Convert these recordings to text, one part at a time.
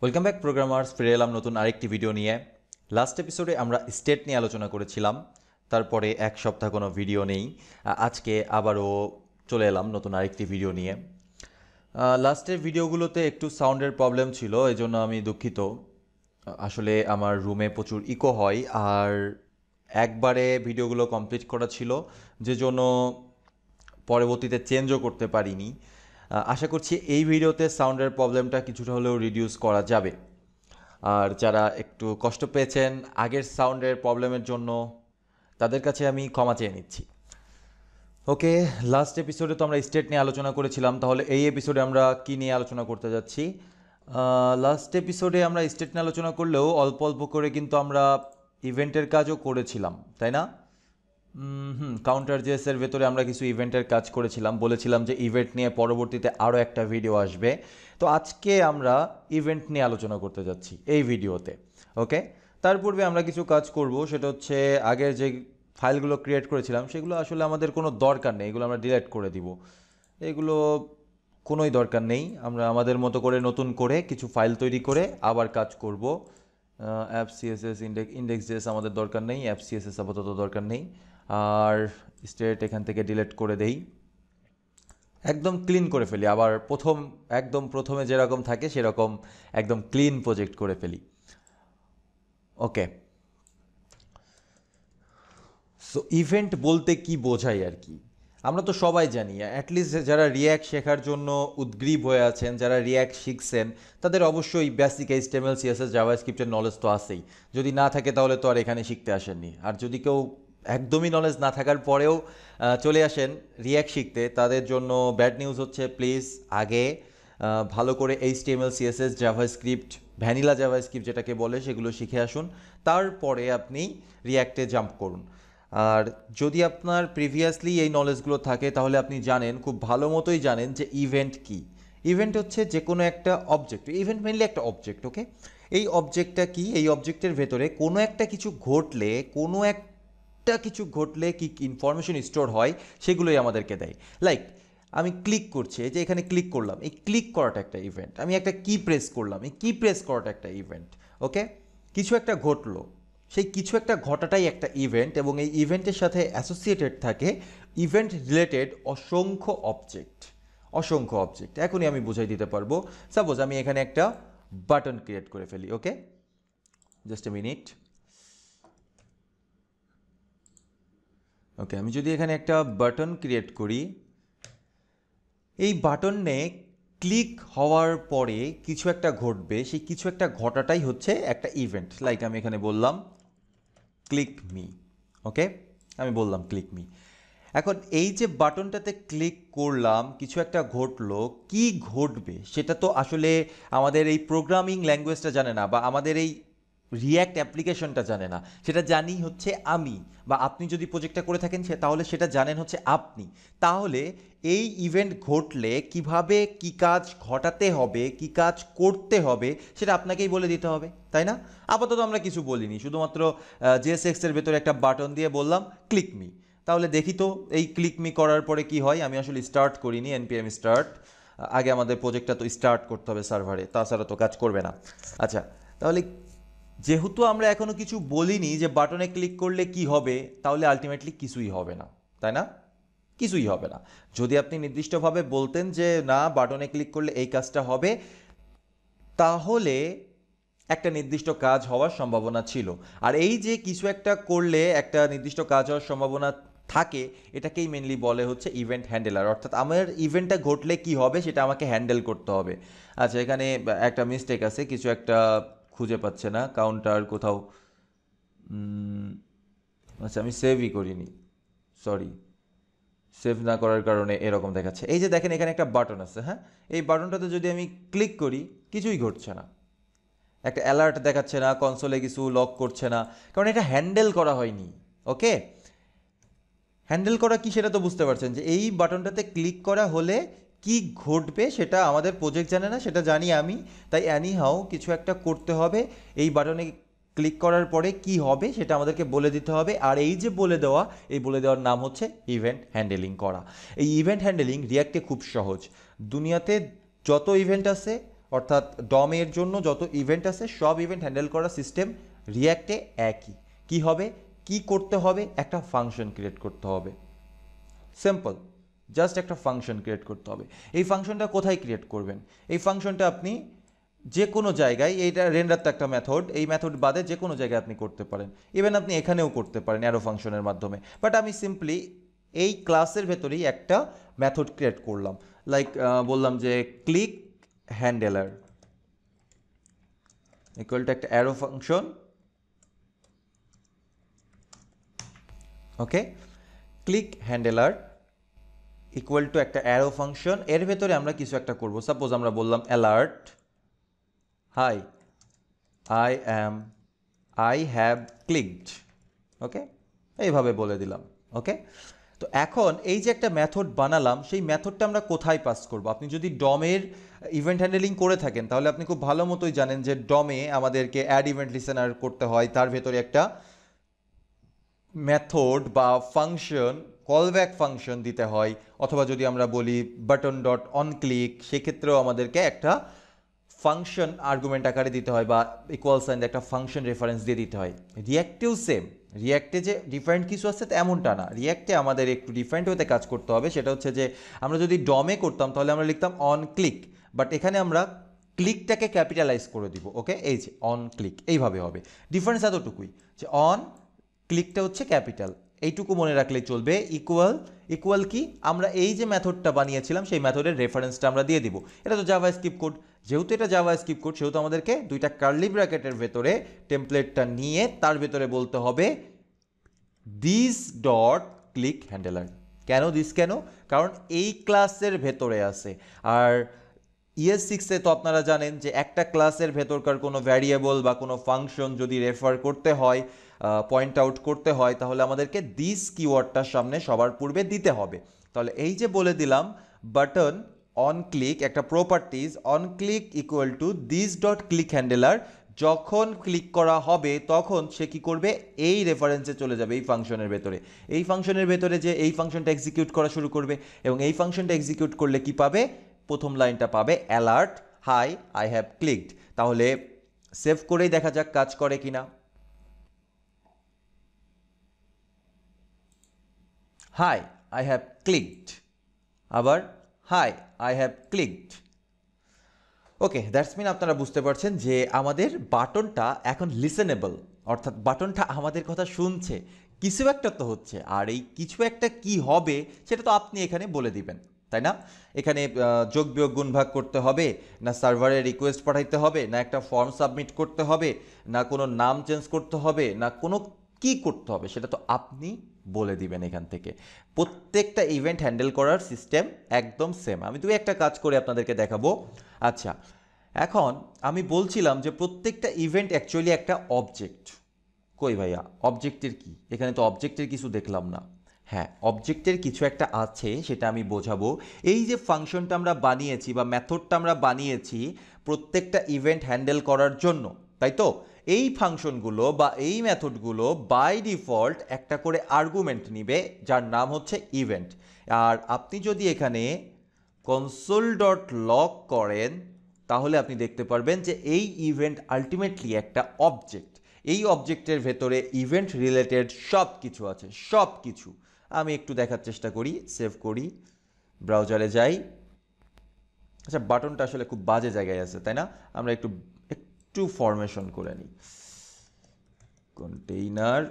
welcome back programmers ফিরে এলাম নতুন আরেকটি ভিডিও নিয়ে লাস্ট এপিসোডে আমরা স্টেট নিয়ে আলোচনা করেছিলাম তারপরে এক সপ্তাহ কোনো ভিডিও নেই আজকে আবারও চলে এলাম নতুন আরেকটি ভিডিও নিয়ে লাস্টের ভিডিওগুলোতে একটু সাউন্ডের প্রবলেম ছিল এই জন্য আমি দুঃখিত আসলে আমার রুমে প্রচুর ইকো হয় আর একবারে ভিডিওগুলো কমপ্লিট করা ছিল যে জন্য পরবর্তীতে চেঞ্জও করতে পারিনি আশা করছি এই ভিডিওতে সাউন্ডের প্রবলেমটা কিছুটা হলেও রিডিউস করা যাবে আর যারা একটু কষ্ট পেয়েছেন আগের সাউন্ডের প্রবলেমের জন্য তাদের কাছে আমি ক্ষমা চেয়ে নিচ্ছি ওকে লাস্ট এপিসোডে তো আমরা স্টেট নিয়ে আলোচনা করেছিলাম তাহলে এই এপিসোডে আমরা কী নিয়ে আলোচনা করতে যাচ্ছি লাস্ট এপিসোডে আমরা স্টেট নিয়ে আলোচনা করলেও অল্প অল্প করে কিন্তু আমরা ইভেন্টের কাজও করেছিলাম তাই না হুম কাউন্টার জেসের ভেতরে আমরা কিছু ইভেন্টের কাজ করেছিলাম বলেছিলাম যে ইভেন্ট নিয়ে পরবর্তীতে আরও একটা ভিডিও আসবে তো আজকে আমরা ইভেন্ট নিয়ে আলোচনা করতে যাচ্ছি এই ভিডিওতে ওকে তার পূর্বে আমরা কিছু কাজ করব সেটা হচ্ছে আগের যে ফাইলগুলো ক্রিয়েট করেছিলাম সেগুলো আসলে আমাদের কোনো দরকার নেই এগুলো আমরা ডিলেট করে দিব এগুলো কোনোই দরকার নেই আমরা আমাদের মতো করে নতুন করে কিছু ফাইল তৈরি করে আবার কাজ করব app CSS index index JS আমাদের দরকার নেই অ্যাপ সিএসএস আপাতত দরকার নেই আর স্টেট এখান থেকে ডিলেট করে দেই একদম ক্লিন করে ফেলি আবার প্রথম একদম প্রথমে যেরকম থাকে সেরকম একদম ক্লিন প্রজেক্ট করে ফেলি ওকে সো ইভেন্ট বলতে কি বোঝায় আর কি আমরা তো সবাই জানি অ্যাটলিস্ট যারা রিয়্যাক্ট শেখার জন্য উদ্গ্রীব হয়ে আছেন যারা রিয়্যাক্ট শিখছেন তাদের অবশ্যই বেসিক এইচটিএমএল সিএসএস জাভা স্ক্রিপ্টের নলেজ তো আছেই যদি না থাকে তাহলে তো আর এখানে শিখতে আসেননি আর যদি কেউ একদমই নলেজ না থাকার পরেও চলে আসেন রিয়াক্ট শিখতে তাদের জন্য ব্যাড নিউজ হচ্ছে প্লিজ আগে ভালো করে H T M L CSS JavaScript vanilla JavaScript যেটাকে বলে সেগুলো শিখে আসুন তারপরে আপনি রিয়াক্টে জাম্প করুন আর যদি আপনার প্রিভিয়াসলি এই নলেজগুলো থাকে তাহলে আপনি জানেন খুব ভালো মতোই জানেন যে ইভেন্ট কি ইভেন্ট হচ্ছে যে কোনো একটা অবজেক্ট ইভেন্ট মেনলি একটা অবজেক্ট ওকে এই অবজেক্টটা কি এই অবজেক্টের ভেতরে কোনো একটা কিছু ঘটলে কোনো এক একটা কিছু ঘটলে কি ইনফরমেশন স্টোর হয় সেগুলোই আমাদেরকে দেয় লাইক আমি ক্লিক করছি এই যে এখানে ক্লিক করলাম এই ক্লিক করাটা একটা ইভেন্ট আমি একটা কি প্রেস করলাম এই কি প্রেস করাটা একটা ইভেন্ট ওকে কিছু একটা ঘটলো সেই কিছু একটা ঘটাটাই একটা ইভেন্ট এবং এই ইভেন্টের সাথে অ্যাসোসিয়েটেড থাকে ইভেন্ট রিলেটেড অসংখ্য অবজেক্ট অসংখ্য অবজেক্ট এখনই আমি বুঝাই দিতে পারবো সাপোজ আমি এখানে একটা বাটন ক্রিয়েট করে ফেলি ওকে জাস্ট এ মিনিট ওকে আমি যদি এখানে একটা বাটন ক্রিয়েট করি এই বাটনে ক্লিক হওয়ার পরে কিছু একটা ঘটবে সেই কিছু একটা ঘটাটাই হচ্ছে একটা ইভেন্ট লাইক আমি এখানে বললাম ক্লিক মি ওকে আমি বললাম ক্লিক মি এখন এই যে বাটনটাতে ক্লিক করলাম কিছু একটা ঘটলো কি ঘটবে সেটা তো আসলে আমাদের এই প্রোগ্রামিং ল্যাঙ্গুয়েজটা জানে না বা আমাদের এই রিয়্যাক্ট অ্যাপ্লিকেশনটা জানে না সেটা জানি হচ্ছে আমি বা আপনি যদি প্রজেক্টটা করে থাকেন সে তাহলে সেটা জানেন হচ্ছে আপনি তাহলে এই ইভেন্ট ঘটলে কিভাবে কি কাজ ঘটাতে হবে কি কাজ করতে হবে সেটা আপনাকেই বলে দিতে হবে তাই না আপাতত আমরা কিছু বলিনি শুধুমাত্র জিএসএক্সের ভেতরে একটা বাটন দিয়ে বললাম ক্লিক মি তাহলে দেখি তো এই ক্লিক মি করার পরে কি হয় আমি আসলে স্টার্ট করিনি এনপিএম স্টার্ট আগে আমাদের প্রজেক্টটা তো স্টার্ট করতে হবে সার্ভারে তাছাড়া তো কাজ করবে না আচ্ছা তাহলে যেহেতু আমরা এখনও কিছু বলিনি যে বাটনে ক্লিক করলে কি হবে তাহলে আলটিমেটলি কিছুই হবে না তাই না কিছুই হবে না যদি আপনি নির্দিষ্টভাবে বলতেন যে না বাটনে ক্লিক করলে এই কাজটা হবে তাহলে একটা নির্দিষ্ট কাজ হওয়ার সম্ভাবনা ছিল আর এই যে কিছু একটা করলে একটা নির্দিষ্ট কাজ হওয়ার সম্ভাবনা থাকে এটাকেই মেনলি বলে হচ্ছে ইভেন্ট হ্যান্ডেলার অর্থাৎ আমার ইভেন্টটা ঘটলে কি হবে সেটা আমাকে হ্যান্ডেল করতে হবে আচ্ছা এখানে একটা মিস্টেক আছে কিছু একটা খুঁজে পাচ্ছে না কাউন্টার কোথাও আচ্ছা আমি সেভই করিনি সরি সেভ না করার কারণে এরকম দেখাচ্ছে এই যে দেখেন এখানে একটা বাটন আছে হ্যাঁ এই বাটনটাতে যদি আমি ক্লিক করি কিছুই ঘটছে না একটা অ্যালার্ট দেখাচ্ছে না কনসোলে কিছু লক করছে না কারণ এটা হ্যান্ডেল করা হয়নি ওকে হ্যান্ডেল করা কি সেটা তো বুঝতে পারছেন যে এই বাটনটাতে ক্লিক করা হলে কি ঘটবে সেটা আমাদের প্রজেক্ট জানে না সেটা জানি আমি তাই অ্যানি হাও কিছু একটা করতে হবে এই বাটনে ক্লিক করার পরে কি হবে সেটা আমাদেরকে বলে দিতে হবে আর এই যে বলে দেওয়া এই বলে দেওয়ার নাম হচ্ছে ইভেন্ট হ্যান্ডেলিং করা এই ইভেন্ট হ্যান্ডেলিং রিয়াক্টে খুব সহজ দুনিয়াতে যত ইভেন্ট আছে অর্থাৎ ডমের জন্য যত ইভেন্ট আছে সব ইভেন্ট হ্যান্ডেল করার সিস্টেম রিয়াক্টে একই কি হবে কি করতে হবে একটা ফাংশন ক্রিয়েট করতে হবে সিম্পল জাস্ট একটা ফাংশন ক্রিয়েট করতে হবে এই ফাংশনটা কোথায় ক্রিয়েট করবেন এই ফাংশনটা আপনি যে কোনো জায়গায় এইটা রেন্ডার তো একটা মেথড এই মেথড বাদে যে কোনো জায়গায় আপনি করতে পারেন ইভেন আপনি এখানেও করতে পারেন অ্যারো ফাংশনের মাধ্যমে বাট আমি সিম্পলি এই ক্লাসের ভেতরেই একটা মেথড ক্রিয়েট করলাম লাইক বললাম যে ক্লিক হ্যান্ডেলার ইকুয়ালটা একটা arrow function okay click handler equal to একটা অ্যারো ফাংশন এর ভেতরে আমরা কিছু একটা করব সাপোজ আমরা বললাম alert hi I am I have clicked okay এইভাবে বলে দিলাম ওকে তো এখন এই যে একটা মেথড বানালাম সেই মেথডটা আমরা কোথায় পাস করব আপনি যদি ডমের ইভেন্ট হ্যান্ডেলিং করে থাকেন তাহলে আপনি খুব ভালো মতোই জানেন যে ডমে আমাদেরকে অ্যাড ইভেন্ট লিসেনার করতে হয় তার ভেতরে একটা মেথড বা ফাংশন কলব্যাক ফাংশন দিতে হয় অথবা যদি আমরা বলি বাটন ডট অন ক্লিক সেক্ষেত্রেও আমাদেরকে একটা ফাংশন আর্গুমেন্ট আকারে দিতে হয় বা ইকুয়াল সাইন একটা ফাংশন রেফারেন্স দিয়ে দিতে হয় রিয়াক্টেও সেম রিয়াক্টে যে ডিফারেন্ট কিছু তো এমনটা না রিয়াক্টে আমাদের একটু ডিফারেন্ট হতে কাজ করতে হবে সেটা হচ্ছে যে আমরা যদি ডমে করতাম তাহলে আমরা লিখতাম অন ক্লিক বাট এখানে আমরা ক্লিকটাকে ক্যাপিটালাইজ করে দিব ওকে এই যে অন ক্লিক এইভাবে হবে ডিফারেন্স এতটুকুই যে অন ক্লিকটা হচ্ছে ক্যাপিটাল এইটুকু মনে রাখলে চলবে ইকুয়াল ইকুয়াল কি আমরা এই যে মেথডটা বানিয়েছিলাম সেই মেথডের রেফারেন্সটা আমরা দিয়ে দিব এটা তো জাভা স্কিপ কোড যেহেতু এটা জাভা স্কিপ কোড সেহেতু আমাদেরকে দুইটা কার্লি ব্র্যাকেটের ভেতরে টেমপ্লেটটা নিয়ে তার ভেতরে বলতে হবে দিস ডট ক্লিক হ্যান্ডেলার কেন দিস কেন কারণ এই ক্লাসের ভেতরে আছে আর ইএস সিক্সে তো আপনারা জানেন যে একটা ক্লাসের ভেতরকার কোনো ভ্যারিয়েবল বা কোনো ফাংশন যদি রেফার করতে হয় পয়েন্ট আউট করতে হয় তাহলে আমাদেরকে দিস কিওয়ার্ডটার সামনে সবার পূর্বে দিতে হবে তাহলে এই যে বলে দিলাম বাটন অন ক্লিক একটা properties on click equal to this dot click handler যখন ক্লিক করা হবে তখন সে কি করবে এই রেফারেন্সে চলে যাবে এই ফাংশনের ভেতরে এই ফাংশনের ভেতরে যে এই ফাংশনটা এক্সিকিউট করা শুরু করবে এবং এই ফাংশনটা এক্সিকিউট করলে কি পাবে প্রথম লাইনটা পাবে alert hi I have clicked তাহলে সেভ করেই দেখা যাক কাজ করে কিনা হাই আই হ্যাভ ক্লিকড আবার hi I have clicked okay that's mean আপনারা বুঝতে পারছেন যে আমাদের বাটনটা এখন লিসেনেবল অর্থাৎ বাটনটা আমাদের কথা শুনছে কিছু একটা তো হচ্ছে আর এই কিছু একটা কি হবে সেটা তো আপনি এখানে বলে দিবেন তাই না এখানে যোগ বিয়োগ গুণ ভাগ করতে হবে না সার্ভারে রিকোয়েস্ট পাঠাইতে হবে না একটা ফর্ম সাবমিট করতে হবে না কোনো নাম চেঞ্জ করতে হবে না কোনো কি করতে হবে সেটা তো আপনি বলে দিবেন এখান থেকে প্রত্যেকটা ইভেন্ট হ্যান্ডেল করার সিস্টেম একদম সেম আমি দু একটা কাজ করে আপনাদেরকে দেখাবো আচ্ছা এখন আমি বলছিলাম যে প্রত্যেকটা ইভেন্ট অ্যাকচুয়ালি একটা অবজেক্ট কই ভাইয়া অবজেক্টের কি এখানে তো অবজেক্টের কিছু দেখলাম না হ্যাঁ অবজেক্টের কিছু একটা আছে সেটা আমি বোঝাবো এই যে ফাংশনটা আমরা বানিয়েছি বা মেথডটা আমরা বানিয়েছি প্রত্যেকটা ইভেন্ট হ্যান্ডেল করার জন্য তাই তো এই ফাংশনগুলো বা এই মেথডগুলো বাই ডিফল্ট একটা করে আর্গুমেন্ট নিবে যার নাম হচ্ছে ইভেন্ট আর আপনি যদি এখানে কনসোল ডট লক করেন তাহলে আপনি দেখতে পারবেন যে এই ইভেন্ট আলটিমেটলি একটা অবজেক্ট এই অবজেক্টের ভেতরে ইভেন্ট রিলেটেড সব কিছু আছে সব কিছু আমি একটু দেখার চেষ্টা করি সেভ করি ব্রাউজারে যাই আচ্ছা বাটনটা আসলে খুব বাজে জায়গায় আছে তাই না আমরা একটু একটু ফরমেশন করে নিই কন্টেইনার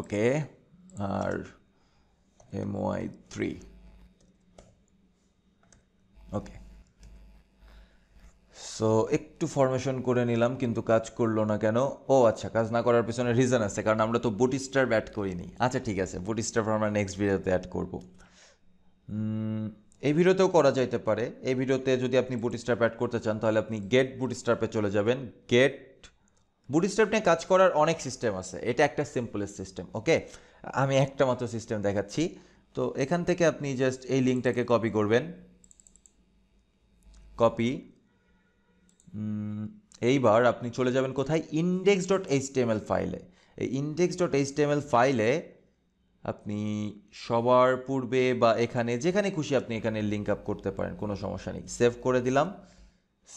ওকে আর এমওয়াই থ্রি ওকে সো একটু ফরমেশন করে নিলাম কিন্তু কাজ করলো না কেন ও আচ্ছা কাজ না করার পিছনে রিজন আছে কারণ আমরা তো বুটিস্টার ব্যাট করিনি আচ্ছা ঠিক আছে বুটিস্টার আমরা নেক্সট ভিডিওতে অ্যাড করব এই ভিডিওতেও করা যাইতে পারে এই ভিডিওতে যদি আপনি বুটিস্টার ব্যাট করতে চান তাহলে আপনি গেট বুটিস্টারপে চলে যাবেন গেট বুটিস্টার নিয়ে কাজ করার অনেক সিস্টেম আছে এটা একটা সিম্পলেস্ট সিস্টেম ওকে আমি একটা মাত্র সিস্টেম দেখাচ্ছি তো এখান থেকে আপনি জাস্ট এই লিঙ্কটাকে কপি করবেন কপি এইবার আপনি চলে যাবেন কোথায় ইন্ডেক্স ডট এইচটিএমএল ফাইলে এই ইন্ডেক্স ডট এইচটিএমএল ফাইলে আপনি সবার পূর্বে বা এখানে যেখানে খুশি আপনি এখানে লিঙ্ক আপ করতে পারেন কোনো সমস্যা নেই সেভ করে দিলাম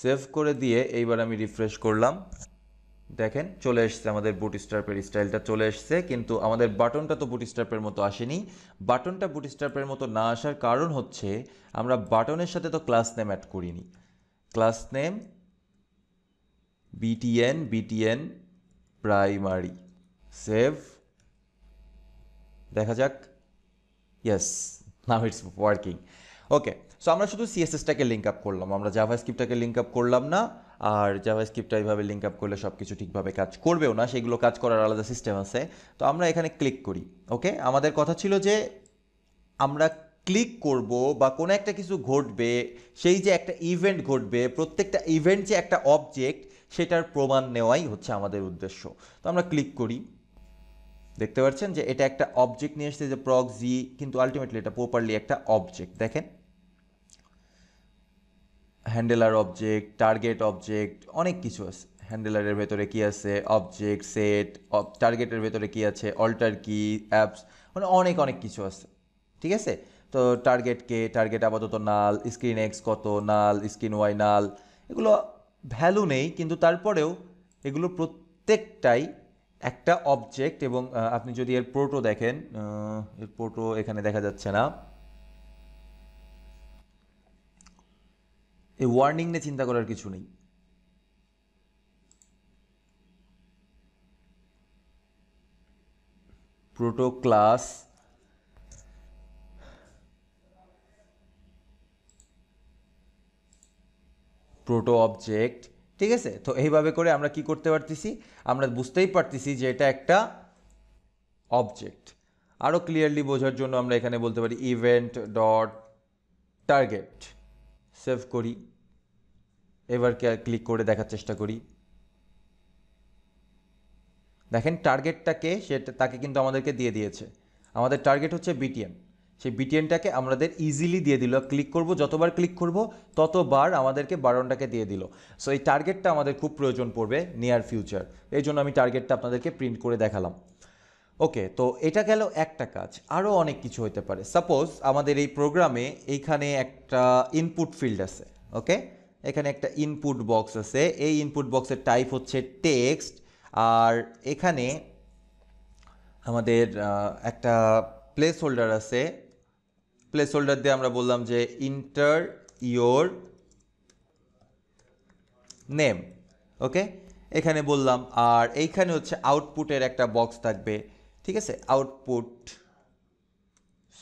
সেভ করে দিয়ে এইবার আমি রিফ্রেশ করলাম দেখেন চলে এসছে আমাদের বুটস্ট্র্যাপের স্টাইলটা চলে এসছে কিন্তু আমাদের বাটনটা তো স্টার্পের মতো আসেনি বাটনটা স্টার্পের মতো না আসার কারণ হচ্ছে আমরা বাটনের সাথে তো ক্লাস নেম অ্যাড করিনি class name BTN BTN primary save দেখা যাক yes now it's working okay so আমরা শুধু সিএসএসটাকে লিঙ্ক আপ করলাম আমরা জাভা স্ক্রিপ্টটাকে লিঙ্ক আপ করলাম না আর জাভা স্ক্রিপ্টটা এইভাবে লিঙ্ক আপ করলে সব কিছু ঠিকভাবে কাজ করবেও না সেগুলো কাজ করার আলাদা সিস্টেম আছে তো আমরা এখানে ক্লিক করি ওকে আমাদের কথা ছিল যে আমরা ক্লিক করব বা কোনো একটা কিছু ঘটবে সেই যে একটা ইভেন্ট ঘটবে প্রত্যেকটা ইভেন্ট যে একটা অবজেক্ট সেটার প্রমাণ নেওয়াই হচ্ছে আমাদের উদ্দেশ্য তো আমরা ক্লিক করি দেখতে পাচ্ছেন যে এটা একটা অবজেক্ট নিয়ে এসছে যে প্রক জি কিন্তু আলটিমেটলি এটা প্রপারলি একটা অবজেক্ট দেখেন হ্যান্ডেলার অবজেক্ট টার্গেট অবজেক্ট অনেক কিছু আছে হ্যান্ডেলারের ভেতরে কী আছে অবজেক্ট সেট টার্গেটের ভেতরে কী আছে অল্টার কি অ্যাপস মানে অনেক অনেক কিছু আছে ঠিক আছে তো টার্গেটকে টার্গেট আপাতত নাল স্ক্রিন এক্স কত নাল স্ক্রিন ওয়াই নাল এগুলো ভ্যালু নেই কিন্তু তারপরেও এগুলো প্রত্যেকটাই একটা অবজেক্ট এবং আপনি যদি এর প্রোটো দেখেন এর প্রোটো এখানে দেখা যাচ্ছে না এই ওয়ার্নিং নিয়ে চিন্তা করার কিছু নেই প্রোটো ক্লাস প্রোটো অবজেক্ট ঠিক আছে তো এইভাবে করে আমরা কি করতে পারতেছি আমরা বুঝতেই পারতেছি যে এটা একটা অবজেক্ট আরও ক্লিয়ারলি বোঝার জন্য আমরা এখানে বলতে পারি ইভেন্ট ডট টার্গেট সেভ করি এবার ক্লিক করে দেখার চেষ্টা করি দেখেন টার্গেটটাকে সেটা তাকে কিন্তু আমাদেরকে দিয়ে দিয়েছে আমাদের টার্গেট হচ্ছে বিটিএম সেই বিটিএনটাকে আমাদের ইজিলি দিয়ে দিল ক্লিক করব যতবার ক্লিক করব ততবার আমাদেরকে বারনটাকে দিয়ে দিল সো এই টার্গেটটা আমাদের খুব প্রয়োজন পড়বে নিয়ার ফিউচার এই জন্য আমি টার্গেটটা আপনাদেরকে প্রিন্ট করে দেখালাম ওকে তো এটা গেল একটা কাজ আরও অনেক কিছু হতে পারে সাপোজ আমাদের এই প্রোগ্রামে এইখানে একটা ইনপুট ফিল্ড আছে ওকে এখানে একটা ইনপুট বক্স আছে এই ইনপুট বক্সের টাইপ হচ্ছে টেক্সট আর এখানে আমাদের একটা প্লেস হোল্ডার আছে প্লেস হোল্ডার দিয়ে আমরা বললাম যে ইন্টার ইয়োর নেম ওকে এখানে বললাম আর এইখানে হচ্ছে আউটপুটের একটা বক্স থাকবে ঠিক আছে আউটপুট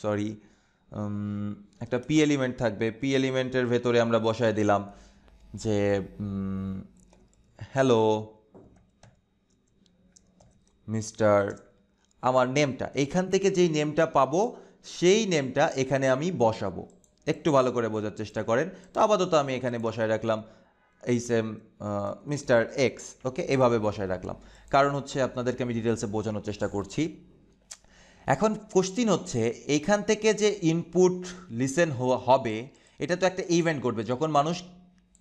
সরি একটা পি এলিমেন্ট থাকবে পি এলিমেন্টের ভেতরে আমরা বসায় দিলাম যে হ্যালো মিস্টার আমার নেমটা এইখান থেকে যেই নেমটা পাবো সেই নেমটা এখানে আমি বসাবো একটু ভালো করে বোঝার চেষ্টা করেন তো আপাতত আমি এখানে বসায় রাখলাম এই সেম মিস্টার এক্স ওকে এভাবে বসায় রাখলাম কারণ হচ্ছে আপনাদেরকে আমি ডিটেলসে বোঝানোর চেষ্টা করছি এখন কোশ্চিন হচ্ছে এইখান থেকে যে ইনপুট লিসেন হবে এটা তো একটা ইভেন্ট করবে যখন মানুষ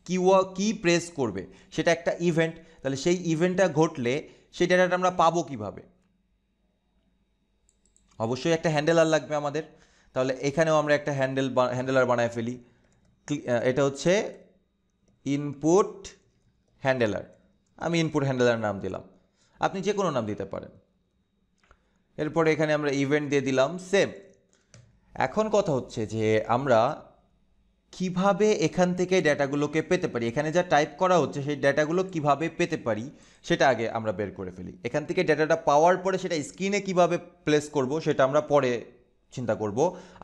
কিউ কি প্রেস করবে সেটা একটা ইভেন্ট তাহলে সেই ইভেন্টটা ঘটলে সেই ডেটাটা আমরা পাবো কিভাবে অবশ্যই একটা হ্যান্ডেলার লাগবে আমাদের তাহলে এখানেও আমরা একটা হ্যান্ডেল হ্যান্ডেলার বানায় ফেলি এটা হচ্ছে ইনপুট হ্যান্ডেলার আমি ইনপুট হ্যান্ডেলার নাম দিলাম আপনি যে কোনো নাম দিতে পারেন এরপরে এখানে আমরা ইভেন্ট দিয়ে দিলাম সেম এখন কথা হচ্ছে যে আমরা কিভাবে এখান থেকে ডেটাগুলোকে পেতে পারি এখানে যা টাইপ করা হচ্ছে সেই ডেটাগুলো কিভাবে পেতে পারি সেটা আগে আমরা বের করে ফেলি এখান থেকে ডেটাটা পাওয়ার পরে সেটা স্ক্রিনে কিভাবে প্লেস করব সেটা আমরা পরে চিন্তা করব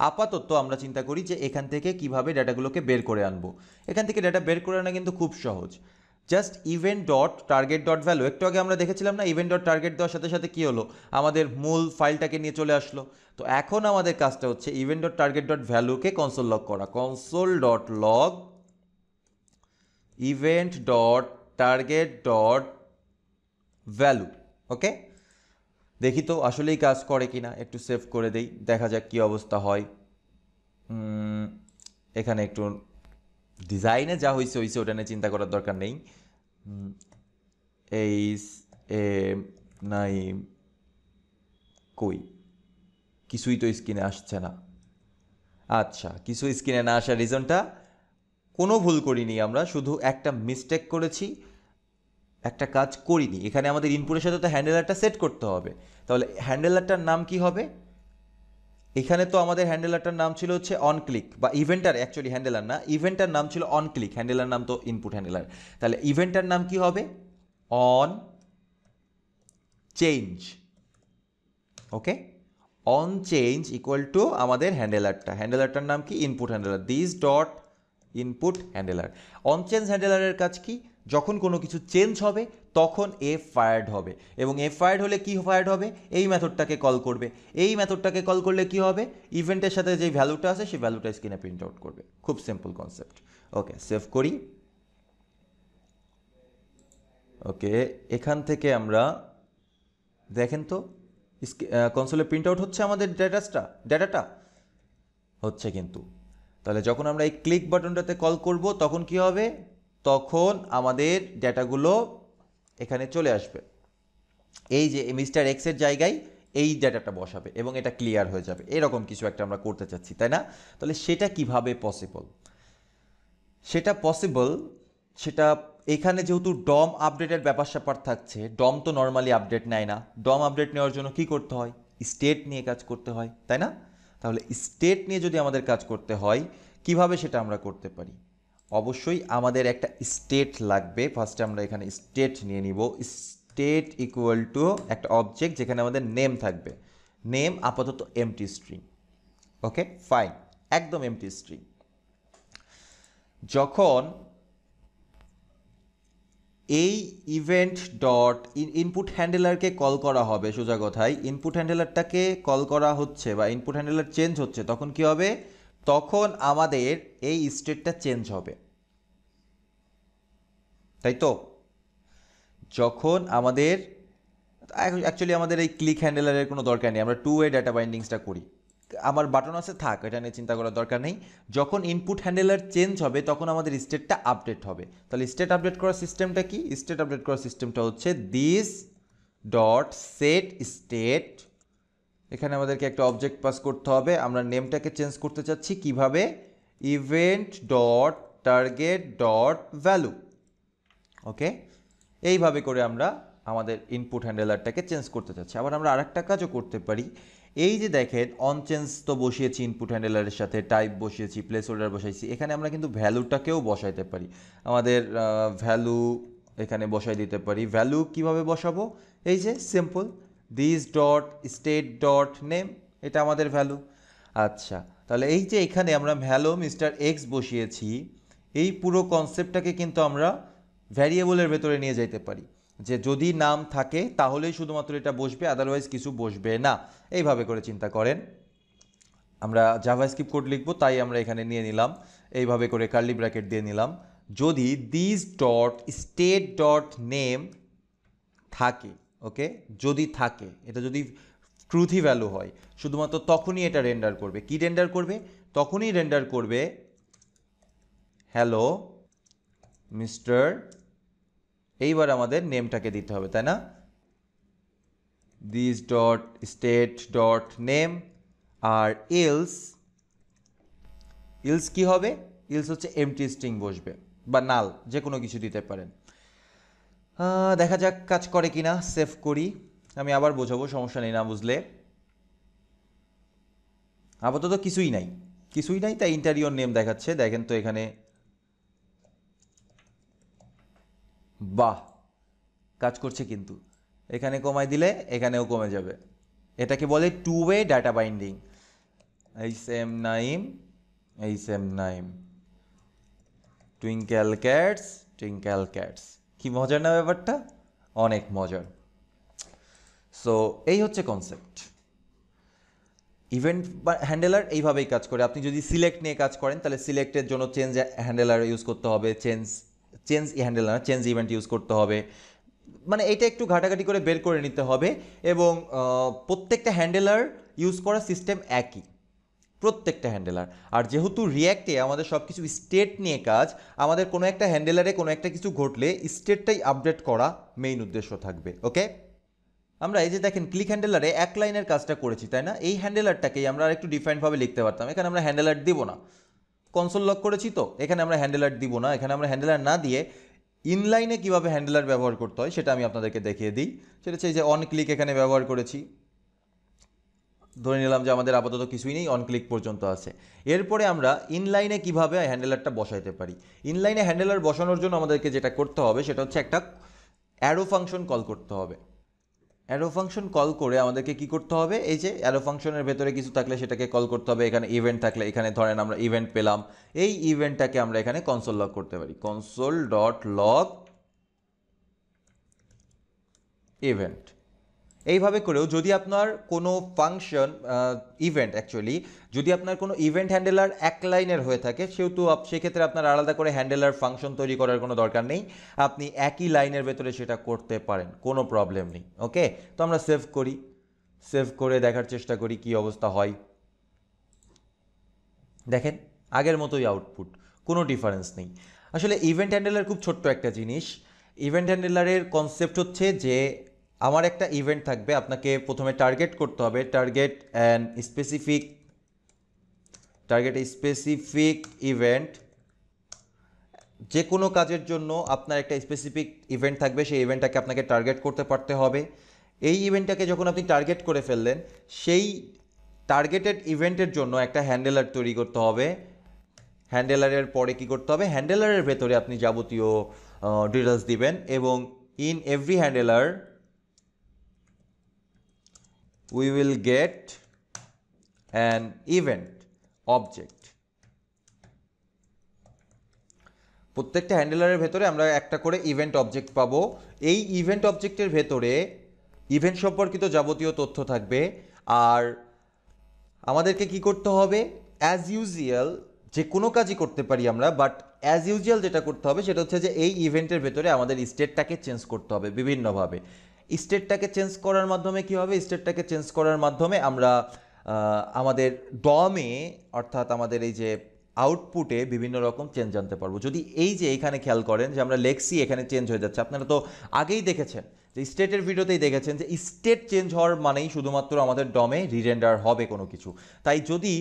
আপাতত আমরা চিন্তা করি যে এখান থেকে কিভাবে ডেটাগুলোকে বের করে আনবো এখান থেকে ডেটা বের করে আনা কিন্তু খুব সহজ just event dot target dot value একটু আগে আমরা দেখেছিলাম না ইভেন্ট ডট টার্গেট দেওয়ার সাথে সাথে কী হলো আমাদের মূল ফাইলটাকে নিয়ে চলে আসলো তো এখন আমাদের কাজটা হচ্ছে ইভেন্ট ডট টার্গেট ডট ভ্যালুকে কনসোল লগ করা console dot log event dot target dot value okay দেখি তো আসলেই কাজ করে কি না একটু সেভ করে দেই দেখা যাক কী অবস্থা হয় এখানে একটু ডিজাইনে যা হয়েছে হয়েছে ওটা নিয়ে চিন্তা করার দরকার নেই এইস এ নাই কই কিছুই তো স্ক্রিনে আসছে না আচ্ছা কিছু স্ক্রিনে না আসার রিজনটা কোনো ভুল করিনি আমরা শুধু একটা মিস্টেক করেছি একটা কাজ করিনি এখানে আমাদের ইনপুটের সাথে তো হ্যান্ডেলারটা সেট করতে হবে তাহলে হ্যান্ডেলারটার নাম কি হবে এখানে তো আমাদের হ্যান্ডেলারটার নাম ছিল হচ্ছে অনক্লিক বা ইভেন্টার অ্যাকচুয়ালি হ্যান্ডেলার না ইভেন্টার নাম ছিল অনক্লিক হ্যান্ডেলার নাম তো ইনপুট হ্যান্ডেলার তাহলে ইভেন্টার নাম কি হবে on change okay on change equal to আমাদের হ্যান্ডেলারটা হ্যান্ডেলারটার নাম কি input handler this dot input handler on change হ্যান্ডেলারের কাজ কি যখন কোনো কিছু চেঞ্জ হবে তখন এ ফায়ার্ড হবে এবং এ ফায়ার্ড হলে কি ফায়ার্ড হবে এই মেথডটাকে কল করবে এই মেথডটাকে কল করলে কি হবে ইভেন্টের সাথে যে ভ্যালুটা আছে সেই ভ্যালুটা স্ক্রিনে প্রিন্ট আউট করবে খুব সিম্পল কনসেপ্ট ওকে সেভ করি ওকে এখান থেকে আমরা দেখেন তো কনসোলে প্রিন্ট আউট হচ্ছে আমাদের ডেটাসটা ডেটাটা হচ্ছে কিন্তু তাহলে যখন আমরা এই ক্লিক বাটনটাতে কল করব তখন কি হবে তখন আমাদের ডেটাগুলো এখানে চলে আসবে এই যে মিস্টার এক্সের জায়গায় এই ডেটাটা বসাবে এবং এটা ক্লিয়ার হয়ে যাবে এরকম কিছু একটা আমরা করতে চাচ্ছি তাই না তাহলে সেটা কিভাবে পসিবল সেটা পসিবল সেটা এখানে যেহেতু ডম আপডেটের ব্যাপার স্যাপার থাকছে ডম তো নর্মালি আপডেট নেয় না ডম আপডেট নেওয়ার জন্য কি করতে হয় স্টেট নিয়ে কাজ করতে হয় তাই না তাহলে স্টেট নিয়ে যদি আমাদের কাজ করতে হয় কিভাবে সেটা আমরা করতে পারি অবশ্যই আমাদের একটা স্টেট লাগবে ফার্স্টে আমরা এখানে স্টেট নিয়ে নিব স্টেট ইকুয়াল টু একটা অবজেক্ট যেখানে আমাদের নেম থাকবে নেম আপাতত এমটি স্ট্রিং ওকে ফাইন একদম এমটি স্ট্রিং যখন এই ইভেন্ট ডট ইনপুট হ্যান্ডেলারকে কল করা হবে সোজা কথায় ইনপুট হ্যান্ডেলারটাকে কল করা হচ্ছে বা ইনপুট হ্যান্ডেলার চেঞ্জ হচ্ছে তখন কি হবে তখন আমাদের এই স্টেটটা চেঞ্জ হবে তাই তো যখন আমাদের অ্যাকচুয়ালি আমাদের এই ক্লিক হ্যান্ডেলারের কোনো দরকার নেই আমরা টু ওয়ে ডাটা বাইন্ডিংসটা করি আমার বাটন আছে থাক এটা নিয়ে চিন্তা করার দরকার নেই যখন ইনপুট হ্যান্ডেলার চেঞ্জ হবে তখন আমাদের স্টেটটা আপডেট হবে তাহলে স্টেট আপডেট করার সিস্টেমটা কি স্টেট আপডেট করার সিস্টেমটা হচ্ছে দিস ডট সেট স্টেট এখানে আমাদেরকে একটা অবজেক্ট পাস করতে হবে আমরা নেমটাকে চেঞ্জ করতে চাচ্ছি কিভাবে event dot target dot value okay এইভাবে করে আমরা আমাদের ইনপুট হ্যান্ডেলারটাকে চেঞ্জ করতে চাচ্ছি আবার আমরা আরেকটা কাজও করতে পারি এই যে দেখেন অন চেঞ্জ তো বসিয়েছি ইনপুট হ্যান্ডেলারের সাথে টাইপ বসিয়েছি প্লেস হোল্ডার বসাইছি এখানে আমরা কিন্তু ভ্যালুটাকেও বসাইতে পারি আমাদের ভ্যালু এখানে বসাই দিতে পারি ভ্যালু কিভাবে বসাবো এই যে simple this dot state dot name এটা আমাদের ভ্যালু আচ্ছা তাহলে এই যে এখানে আমরা ভ্যালু মিস্টার এক্স বসিয়েছি এই পুরো কনসেপ্টটাকে কিন্তু আমরা ভ্যারিয়েবলের ভেতরে নিয়ে যাইতে পারি যে যদি নাম থাকে তাহলেই শুধুমাত্র এটা বসবে আদারওয়াইজ কিছু বসবে না এইভাবে করে চিন্তা করেন আমরা জাভা স্ক্রিপ্ট কোড লিখবো তাই আমরা এখানে নিয়ে নিলাম এইভাবে করে কার্লি ব্র্যাকেট দিয়ে নিলাম যদি this dot state dot name থাকে ওকে যদি থাকে এটা যদি ট্রুথি ভ্যালু হয় শুধুমাত্র তখনই এটা রেন্ডার করবে কি রেন্ডার করবে তখনই রেন্ডার করবে হ্যালো মিস্টার এইবার আমাদের নেমটাকে দিতে হবে তাই না this dot state dot name আর ইলস ইলস কি হবে ইলস হচ্ছে এমটি স্ট্রিং বসবে বা নাল যে কোনো কিছু দিতে পারেন দেখা যাক কাজ করে কি না সেভ করি আমি আবার বোঝাবো সমস্যা নেই না বুঝলে আপাতত কিছুই নাই কিছুই নাই তাই ইন্টারিওর নেম দেখাচ্ছে দেখেন তো এখানে বাহ কাজ করছে কিন্তু এখানে কমায় দিলে এখানেও কমে যাবে এটাকে বলে two way data binding H M Naim এই M Naim twinkle cats twinkle cats কি মজার না ব্যাপারটা অনেক মজার সো এই হচ্ছে কনসেপ্ট ইভেন্ট হ্যান্ডেলার এইভাবেই কাজ করে আপনি যদি সিলেক্ট নিয়ে কাজ করেন তাহলে সিলেক্টের জন্য চেঞ্জ হ্যান্ডেলার ইউজ করতে হবে change change handler change event use করতে হবে মানে এটা একটু ঘাটাঘাটি করে বের করে নিতে হবে এবং প্রত্যেকটা হ্যান্ডেলার ইউজ করার সিস্টেম একই প্রত্যেকটা হ্যান্ডেলার আর যেহেতু রিয়্যাক্টে আমাদের সব কিছু স্টেট নিয়ে কাজ আমাদের কোনো একটা হ্যান্ডেলারে কোনো একটা কিছু ঘটলে স্টেটটাই আপডেট করা মেইন উদ্দেশ্য থাকবে ওকে আমরা এই যে দেখেন ক্লিক হ্যান্ডেলারে এক লাইনের কাজটা করেছি তাই না এই হ্যান্ডেলারটাকেই আমরা আর একটু ডিফাইনভাবে লিখতে পারতাম এখানে আমরা হ্যান্ডেলার দিব না কনসোল লক করেছি তো এখানে আমরা হ্যান্ডেলার দিব না এখানে আমরা হ্যান্ডেলার না দিয়ে ইনলাইনে কীভাবে হ্যান্ডেলার ব্যবহার করতে হয় সেটা আমি আপনাদেরকে দেখিয়ে দিই সেটা হচ্ছে যে অন ক্লিক এখানে ব্যবহার করেছি ধরে নিলাম যে আমাদের আপাতত কিছুই নেই অন ক্লিক পর্যন্ত আছে এরপরে আমরা ইনলাইনে কিভাবে হ্যান্ডেলারটা বসাইতে পারি ইনলাইনে হ্যান্ডেলার বসানোর জন্য আমাদেরকে যেটা করতে হবে সেটা হচ্ছে একটা অ্যারো ফাংশন কল করতে হবে অ্যারো ফাংশন কল করে আমাদেরকে কি করতে হবে এই যে অ্যারো ফাংশনের ভেতরে কিছু থাকলে সেটাকে কল করতে হবে এখানে ইভেন্ট থাকলে এখানে ধরেন আমরা ইভেন্ট পেলাম এই ইভেন্টটাকে আমরা এখানে কনসোল লগ করতে পারি কনসোল ডট লগ ইভেন্ট এইভাবে করেও যদি আপনার কোনো ফাংশন ইভেন্ট অ্যাকচুয়ালি যদি আপনার কোনো ইভেন্ট হ্যান্ডেলার এক লাইনের হয়ে থাকে সেহেতু সেক্ষেত্রে আপনার আলাদা করে হ্যান্ডেলার ফাংশন তৈরি করার কোনো দরকার নেই আপনি একই লাইনের ভেতরে সেটা করতে পারেন কোনো প্রবলেম নেই ওকে তো আমরা সেভ করি সেভ করে দেখার চেষ্টা করি কি অবস্থা হয় দেখেন আগের মতোই আউটপুট কোনো ডিফারেন্স নেই আসলে ইভেন্ট হ্যান্ডেলার খুব ছোট্ট একটা জিনিস ইভেন্ট হ্যান্ডেলারের কনসেপ্ট হচ্ছে যে আমার একটা ইভেন্ট থাকবে আপনাকে প্রথমে টার্গেট করতে হবে target and specific target specific event যে কোনো কাজের জন্য আপনার একটা স্পেসিফিক ইভেন্ট থাকবে সেই ইভেন্টটাকে আপনাকে টার্গেট করতে পারতে হবে এই ইভেন্টটাকে যখন আপনি টার্গেট করে ফেললেন সেই টার্গেটেড ইভেন্টের জন্য একটা হ্যান্ডেলার তৈরি করতে হবে হ্যান্ডেলারের পরে কি করতে হবে হ্যান্ডেলারের ভেতরে আপনি যাবতীয় ডিটেলস দিবেন এবং in every handler we will get an event object প্রত্যেকটা হ্যান্ডেলারের ভেতরে আমরা একটা করে ইভেন্ট অবজেক্ট পাবো এই ইভেন্ট অবজেক্টের ভেতরে ইভেন্ট সম্পর্কিত যাবতীয় তথ্য থাকবে আর আমাদেরকে কি করতে হবে অ্যাজ ইউজুয়াল যে কোনো কাজই করতে পারি আমরা বাট অ্যাজ ইউজুয়াল যেটা করতে হবে সেটা হচ্ছে যে এই ইভেন্টের ভেতরে আমাদের স্টেটটাকে চেঞ্জ করতে হবে বিভিন্নভাবে স্টেটটাকে চেঞ্জ করার মাধ্যমে কী হবে স্টেটটাকে চেঞ্জ করার মাধ্যমে আমরা আমাদের ডমে অর্থাৎ আমাদের এই যে আউটপুটে বিভিন্ন রকম চেঞ্জ আনতে পারবো যদি এই যে এখানে খেয়াল করেন যে আমরা লেক্সি এখানে চেঞ্জ হয়ে যাচ্ছে আপনারা তো আগেই দেখেছেন যে স্টেটের ভিডিওতেই দেখেছেন যে স্টেট চেঞ্জ হওয়ার মানেই শুধুমাত্র আমাদের ডমে রিরেন্ডার হবে কোনো কিছু তাই যদি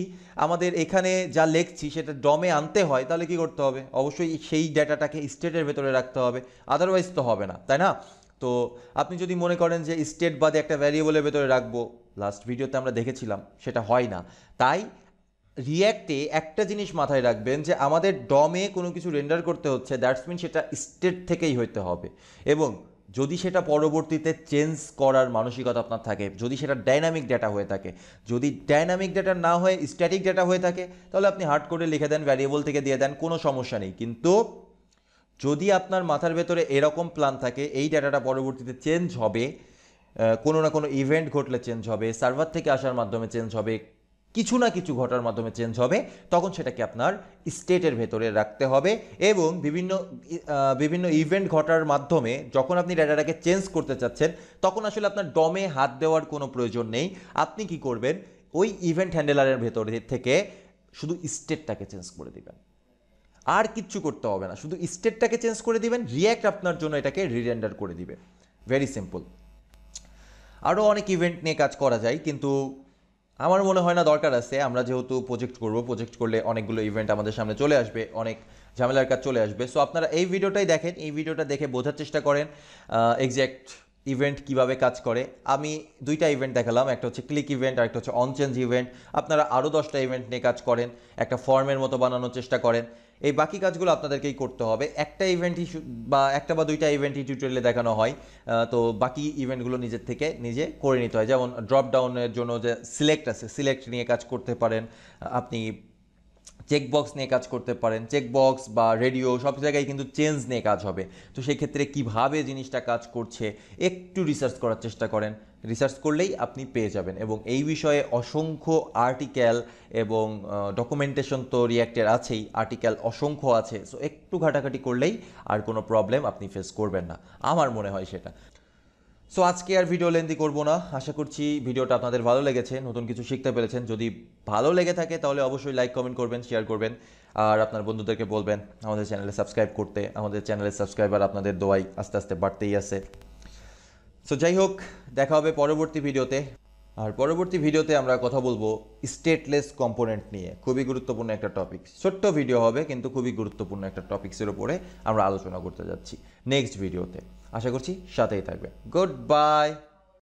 আমাদের এখানে যা লেখছি সেটা ডমে আনতে হয় তাহলে কি করতে হবে অবশ্যই সেই ডেটাটাকে স্টেটের ভেতরে রাখতে হবে আদারওয়াইজ তো হবে না তাই না তো আপনি যদি মনে করেন যে স্টেট বাদে একটা ভ্যারিয়েবলের ভেতরে রাখবো লাস্ট ভিডিওতে আমরা দেখেছিলাম সেটা হয় না তাই রিয়্যাক্টে একটা জিনিস মাথায় রাখবেন যে আমাদের ডমে কোনো কিছু রেন্ডার করতে হচ্ছে দ্যাটস মিন সেটা স্টেট থেকেই হইতে হবে এবং যদি সেটা পরবর্তীতে চেঞ্জ করার মানসিকতা আপনার থাকে যদি সেটা ডাইনামিক ডেটা হয়ে থাকে যদি ডাইনামিক ডেটা না হয়ে স্ট্যাটিক ডেটা হয়ে থাকে তাহলে আপনি হার্ড করে লিখে দেন ভ্যারিয়েবল থেকে দিয়ে দেন কোনো সমস্যা নেই কিন্তু যদি আপনার মাথার ভেতরে এরকম প্ল্যান থাকে এই ডাটাটা পরবর্তীতে চেঞ্জ হবে কোনো না কোনো ইভেন্ট ঘটলে চেঞ্জ হবে সার্ভার থেকে আসার মাধ্যমে চেঞ্জ হবে কিছু না কিছু ঘটার মাধ্যমে চেঞ্জ হবে তখন সেটাকে আপনার স্টেটের ভেতরে রাখতে হবে এবং বিভিন্ন বিভিন্ন ইভেন্ট ঘটার মাধ্যমে যখন আপনি ডাটাটাকে চেঞ্জ করতে চাচ্ছেন তখন আসলে আপনার ডমে হাত দেওয়ার কোনো প্রয়োজন নেই আপনি কি করবেন ওই ইভেন্ট হ্যান্ডেলারের ভেতরে থেকে শুধু স্টেটটাকে চেঞ্জ করে দেবেন আর কিচ্ছু করতে হবে না শুধু স্টেটটাকে চেঞ্জ করে দিবেন রিয়্যাক্ট আপনার জন্য এটাকে রিরেন্ডার করে দিবে ভেরি সিম্পল আরও অনেক ইভেন্ট নিয়ে কাজ করা যায় কিন্তু আমার মনে হয় না দরকার আছে আমরা যেহেতু প্রজেক্ট করব প্রজেক্ট করলে অনেকগুলো ইভেন্ট আমাদের সামনে চলে আসবে অনেক ঝামেলার কাজ চলে আসবে সো আপনারা এই ভিডিওটাই দেখেন এই ভিডিওটা দেখে বোঝার চেষ্টা করেন এক্স্যাক্ট ইভেন্ট কিভাবে কাজ করে আমি দুইটা ইভেন্ট দেখালাম একটা হচ্ছে ক্লিক ইভেন্ট আর একটা হচ্ছে অনচেঞ্জ ইভেন্ট আপনারা আরও দশটা ইভেন্ট নিয়ে কাজ করেন একটা ফর্মের মতো বানানোর চেষ্টা করেন এই বাকি কাজগুলো আপনাদেরকেই করতে হবে একটা ইভেন্টই বা একটা বা দুইটা ইভেন্টই টিউটোরিয়ালে দেখানো হয় তো বাকি ইভেন্টগুলো নিজের থেকে নিজে করে নিতে হয় যেমন ড্রপ ডাউনের জন্য যে সিলেক্ট আছে সিলেক্ট নিয়ে কাজ করতে পারেন আপনি চেকবক্স নিয়ে কাজ করতে পারেন চেকবক্স বা রেডিও সব জায়গায় কিন্তু চেঞ্জ নিয়ে কাজ হবে তো সেক্ষেত্রে কিভাবে জিনিসটা কাজ করছে একটু রিসার্চ করার চেষ্টা করেন রিসার্চ করলেই আপনি পেয়ে যাবেন এবং এই বিষয়ে অসংখ্য আর্টিকেল এবং ডকুমেন্টেশন তো রিয়াক্টের আছেই আর্টিকেল অসংখ্য আছে সো একটু ঘাটাঘাটি করলেই আর কোনো প্রবলেম আপনি ফেস করবেন না আমার মনে হয় সেটা সো আজকে আর ভিডিও লেন্দি করবো না আশা করছি ভিডিওটা আপনাদের ভালো লেগেছে নতুন কিছু শিখতে পেরেছেন যদি ভালো লেগে থাকে তাহলে অবশ্যই লাইক কমেন্ট করবেন শেয়ার করবেন আর আপনার বন্ধুদেরকে বলবেন আমাদের চ্যানেলে সাবস্ক্রাইব করতে আমাদের চ্যানেলে সাবস্ক্রাইবার আপনাদের দোয়াই আস্তে আস্তে বাড়তেই আছে সো যাই হোক দেখা হবে পরবর্তী ভিডিওতে আর পরবর্তী ভিডিওতে আমরা কথা বলবো স্টেটলেস কম্পোনেন্ট নিয়ে খুবই গুরুত্বপূর্ণ একটা টপিক ছোট্ট ভিডিও হবে কিন্তু খুবই গুরুত্বপূর্ণ একটা টপিক্সের উপরে আমরা আলোচনা করতে যাচ্ছি নেক্সট ভিডিওতে আশা করছি সাথেই থাকবে গুড বাই